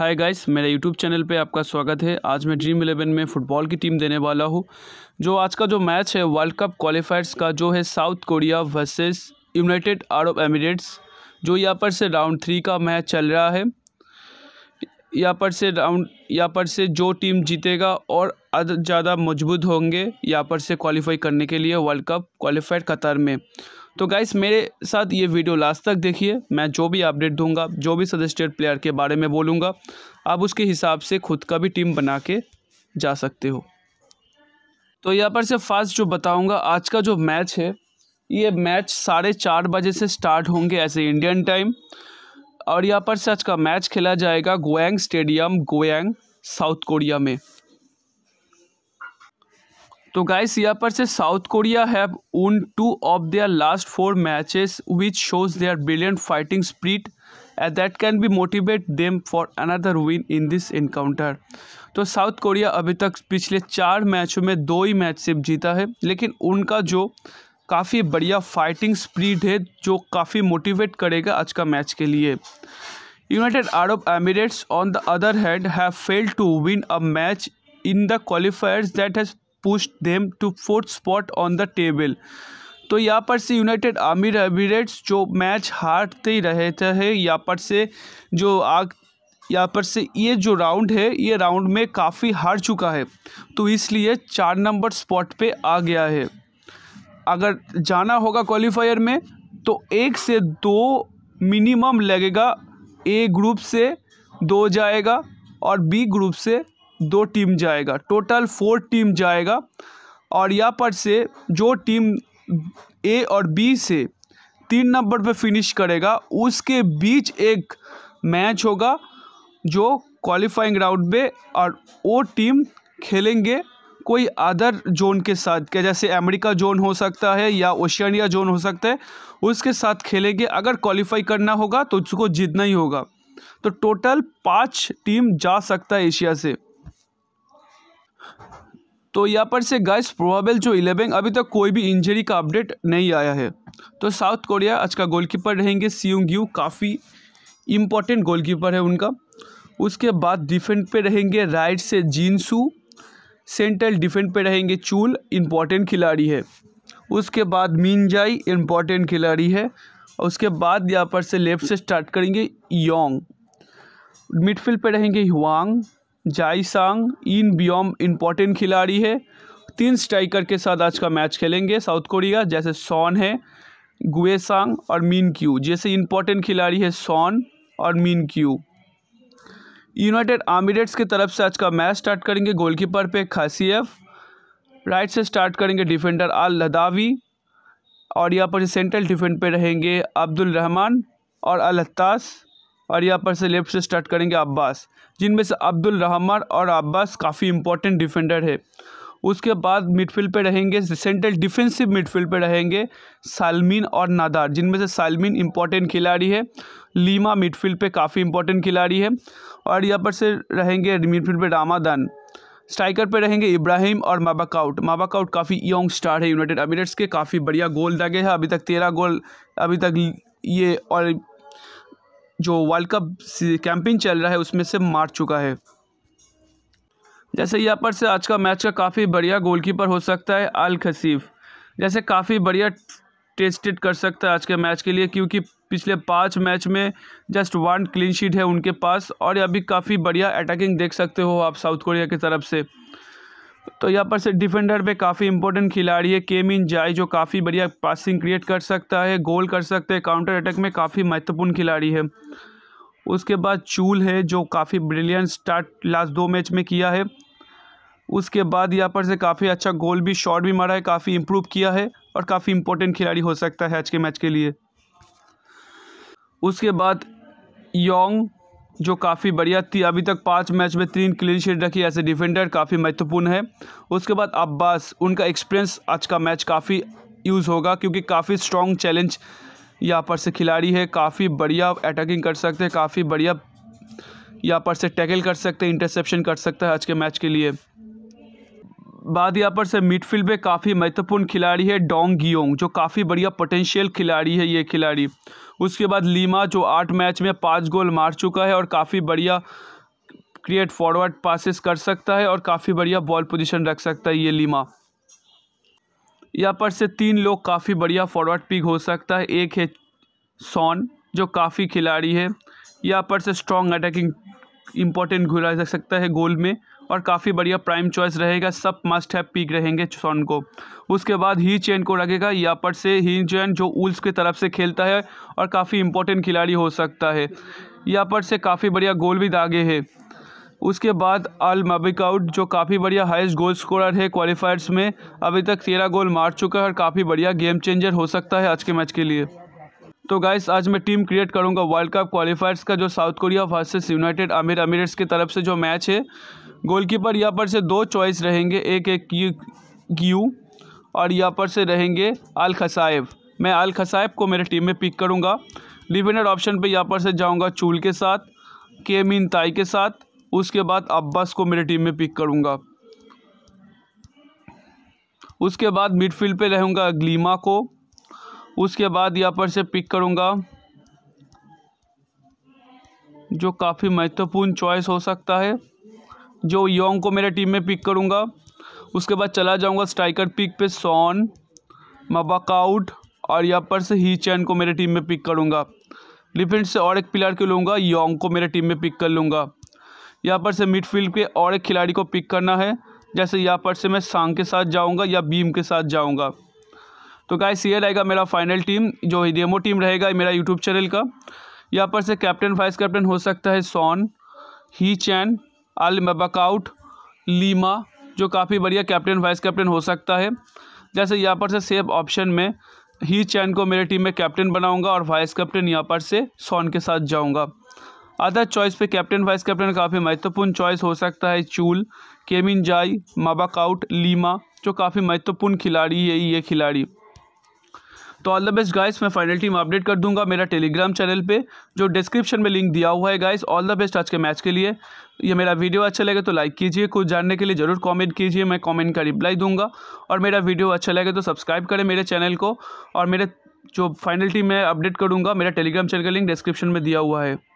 हाय guys मेरे YouTube channel पे आपका स्वागत है आज मैं ड्रीम इलेवन में फ़ुटबॉल की टीम देने वाला हूँ जो आज का जो मैच है वर्ल्ड कप क्वालिफायर्स का जो है South Korea versus United Arab Emirates जो यहाँ पर से राउंड थ्री का मैच चल रहा है यहाँ पर से राउंड यहाँ पर से जो टीम जीतेगा और ज़्यादा मजबूत होंगे यहाँ पर से क्वालिफाई करने के लिए वर्ल्ड कप क्वालिफाइड कतर में तो गाइस मेरे साथ ये वीडियो लास्ट तक देखिए मैं जो भी अपडेट दूंगा जो भी सजेस्टेड प्लेयर के बारे में बोलूँगा आप उसके हिसाब से खुद का भी टीम बना के जा सकते हो तो यहाँ पर से फास्ट जो बताऊँगा आज का जो मैच है ये मैच साढ़े चार बजे से स्टार्ट होंगे ऐसे इंडियन टाइम और यहाँ पर से आज का मैच खेला जाएगा Goyang stadium Goyang South Korea में तो गाइस यहाँ पर से South Korea have won two of their last four matches which shows their brilliant fighting spirit and that can be motivate them for another win in this encounter तो South Korea अभी तक पिछले चार मैचों में दो ही मैच सिर्फ जीता है लेकिन उनका जो काफ़ी बढ़िया फाइटिंग स्प्रीड है जो काफ़ी मोटिवेट करेगा आज का मैच के लिए United Arab Emirates on the other hand have failed to win a match in the qualifiers that has pushed them to fourth spot on the table तो यहाँ पर से यूनाइटेड आमिर एमिरेट्स जो मैच हारते ही रहे थे यहाँ पर से जो आग यहाँ पर से ये जो राउंड है ये राउंड में काफ़ी हार चुका है तो इसलिए चार नंबर स्पॉट पे आ गया है अगर जाना होगा क्वालिफायर में तो एक से दो मिनिमम लगेगा ए ग्रुप से दो जाएगा और बी ग्रुप से दो टीम जाएगा टोटल फोर टीम जाएगा और यहाँ पर से जो टीम ए और बी से तीन नंबर पे फिनिश करेगा उसके बीच एक मैच होगा जो क्वालिफाइंग राउंड में और वो टीम खेलेंगे कोई अदर जोन के साथ क्या जैसे अमेरिका जोन हो सकता है या ओशियानिया जोन हो सकता है उसके साथ खेलेंगे अगर क्वालिफाई करना होगा तो उसको जीतना ही होगा तो टोटल पाँच टीम जा सकता है एशिया से तो यहाँ पर से गाइस प्रोबेबल जो इलेवन अभी तक तो कोई भी इंजरी का अपडेट नहीं आया है तो साउथ कोरिया आज का गोलकीपर रहेंगे सीयूंग यू काफ़ी इम्पोर्टेंट गोलकीपर है उनका उसके बाद डिफेंड पे रहेंगे राइट से जीनसू सेंट्रल डिफेंड पे रहेंगे चूल इम्पॉर्टेंट खिलाड़ी है उसके बाद मीनजाई इम्पॉर्टेंट खिलाड़ी है और उसके बाद यहाँ पर से लेफ्ट से स्टार्ट करेंगे योंग मिडफील्ड पे रहेंगे हुआंग जाइसांग इन बियोम इम्पॉर्टेंट खिलाड़ी है तीन स्ट्राइकर के साथ आज का मैच खेलेंगे साउथ कोरिया जैसे सॉन है गुएसांग और मीन क्यू जैसे इम्पोर्टेंट खिलाड़ी है सॉन और मीन क्यू यूनाइटेड आमिरेट्स की तरफ से आज का मैच स्टार्ट करेंगे गोलकीपर पे खासीफ राइट से स्टार्ट करेंगे डिफेंडर आल लदावी और यहाँ पर सेंट्रल डिफेंड पे रहेंगे अब्दुल रहमान और अलहतास और यहाँ पर से लेफ्ट से स्टार्ट करेंगे अब्बास जिनमें से अब्दुल रहमान और अब्बास काफ़ी इंपॉर्टेंट डिफेंडर है उसके बाद मिडफील्ड पे रहेंगे सेंट्रल डिफेंसिव मिडफील्ड पे रहेंगे सालमीन और नादार जिनमें से सालमीन इंपॉर्टेंट खिलाड़ी है लीमा मिडफील्ड पे काफ़ी इंपॉर्टेंट खिलाड़ी है और यहाँ पर से रहेंगे मिडफील्ड पे रामादान स्ट्राइकर पे रहेंगे इब्राहिम और माबाकाउट माबाकाउट काफ़ी यंग स्टार है यूनाइटेड अमीरेट्स के काफ़ी बढ़िया गोल दागे हैं अभी तक तेरह गोल अभी तक ये और जो वर्ल्ड कप कैंपिंग चल रहा है उसमें से मार चुका है जैसे यहाँ पर से आज का मैच का काफ़ी बढ़िया गोलकीपर हो सकता है अल खसीफ जैसे काफ़ी बढ़िया टेस्टेड कर सकता है आज के मैच के लिए क्योंकि पिछले पाँच मैच में जस्ट वन क्लीन शीट है उनके पास और अभी काफ़ी बढ़िया अटैकिंग देख सकते हो आप साउथ कोरिया की तरफ से तो यहाँ पर से डिफेंडर पे काफ़ी इंपॉर्टेंट खिलाड़ी है केमिन जाय जो काफ़ी बढ़िया पासिंग क्रिएट कर सकता है गोल कर सकते हैं काउंटर अटैक में काफ़ी महत्वपूर्ण खिलाड़ी है उसके बाद चूल है जो काफ़ी ब्रिलियंट स्टार्ट लास्ट दो मैच में किया है उसके बाद यहाँ पर से काफ़ी अच्छा गोल भी शॉट भी मारा है काफ़ी इम्प्रूव किया है और काफ़ी इंपॉर्टेंट खिलाड़ी हो सकता है आज के मैच के लिए उसके बाद योंग जो काफ़ी बढ़िया थी अभी तक पाँच मैच में तीन क्लीन शीट रखी ऐसे डिफेंडर काफ़ी महत्वपूर्ण है उसके बाद अब्बास उनका एक्सपीरियंस आज का मैच काफ़ी यूज़ होगा क्योंकि काफ़ी स्ट्रॉन्ग चैलेंज यहाँ पर से खिलाड़ी है काफ़ी बढ़िया अटैकिंग कर सकते हैं काफ़ी बढ़िया यहाँ पर से टैकल कर सकते हैं इंटरसेप्शन कर सकता है आज के मैच के लिए बाद यहाँ पर से मिडफील्ड में काफ़ी महत्वपूर्ण खिलाड़ी है डोंग गियोंग जो काफ़ी बढ़िया पोटेंशियल खिलाड़ी है ये खिलाड़ी उसके बाद लीमा जो आठ मैच में पाँच गोल मार चुका है और काफ़ी बढ़िया क्रिएट फॉरवर्ड पासिस कर सकता है और काफ़ी बढ़िया बॉल पोजिशन रख सकता है ये लीमा यहाँ पर से तीन लोग काफ़ी बढ़िया फॉरवर्ड पिक हो सकता है एक है सॉन जो काफ़ी खिलाड़ी है यहाँ पर से स्ट्रॉन्ग अटैकिंग इम्पोर्टेंट घुरा सकता है गोल में और काफ़ी बढ़िया प्राइम चॉइस रहेगा सब मस्ट है पिक रहेंगे सॉन को उसके बाद ही चैन को रखेगा यहाँ पर से ही चैन जो उल्स की तरफ से खेलता है और काफ़ी इंपॉर्टेंट खिलाड़ी हो सकता है यहाँ पर से काफ़ी बढ़िया गोल भी दागे है उसके बाद अल मबिकाउट जो काफ़ी बढ़िया हाइस्ट गोल स्कोरर है क्वालिफायर्स में अभी तक तेरह गोल मार चुका है और काफ़ी बढ़िया गेम चेंजर हो सकता है आज के मैच के लिए तो गाइस आज मैं टीम क्रिएट करूंगा वर्ल्ड कप क्वालिफायर्स का जो साउथ कोरिया वर्सेस यूनाइटेड अमीर अमीरेट्स की तरफ से जो मैच है गोलकीपर यहाँ पर से दो चॉइस रहेंगे एक एक क्यू क्यू और यहाँ पर से रहेंगे अल खसाइब मैं अल खसाइब को मेरे टीम में पिक करूँगा डिफेंडर ऑप्शन पे यहाँ पर से जाऊँगा चूल के साथ के मीन ताई के साथ उसके बाद अब्बास को मेरे टीम में पिक करूँगा उसके बाद मिडफील्ड पे रहूँगा ग्लीमा को उसके बाद यहाँ पर से पिक करूँगा जो काफ़ी महत्वपूर्ण चॉइस हो सकता है जो योंग को मेरे टीम में पिक करूँगा उसके बाद चला जाऊँगा स्ट्राइकर पिक पे सॉन मबाकाउट और यहाँ पर से ही चैन को मेरे टीम में पिक करूँगा डिफेंस से और एक प्लेयर को लूँगा योंग को मेरे टीम में पिक कर लूँगा यहाँ पर से मिडफील्ड के और एक खिलाड़ी को पिक करना है जैसे यहाँ पर से मैं सांग के साथ जाऊँगा या बीम के साथ जाऊँगा तो गाइस ये रहेगा मेरा फाइनल टीम जो डेमो टीम रहेगा मेरा यूट्यूब चैनल का यहाँ पर से कैप्टन वाइस कैप्टन हो सकता है सॉन ही चैन अल मबकाउट लीमा जो काफ़ी बढ़िया कैप्टन वाइस कैप्टन हो सकता है जैसे यहाँ पर से सेफ ऑप्शन में ही चैन को मेरे टीम में कैप्टन बनाऊंगा और वाइस कैप्टन यहाँ पर से सोन के साथ जाऊंगा अदर चॉइस पे कैप्टन वाइस कैप्टन काफ़ी महत्वपूर्ण चॉइस हो सकता है चूल केमिन जाई मबाकाउट लीमा जो काफ़ी महत्वपूर्ण खिलाड़ी है ये खिलाड़ी तो ऑल द बेस्ट गाइस मैं फाइनल टीम अपडेट कर दूंगा मेरा टेलीग्राम चैनल पे जो डिस्क्रिप्शन में लिंक दिया हुआ है गाइस ऑल द बेस्ट आज के मैच के लिए ये मेरा वीडियो अच्छा लगे तो लाइक कीजिए कुछ जानने के लिए ज़रूर कमेंट कीजिए मैं कमेंट का रिप्लाई दूंगा और मेरा वीडियो अच्छा लगे तो सब्सक्राइब करें मेरे चैनल को और मेरे जो फाइनल टीम मैं अपडेट करूँगा मेरा टेलीग्राम चैनल का लिंक डिस्क्रिप्शन में दिया हुआ है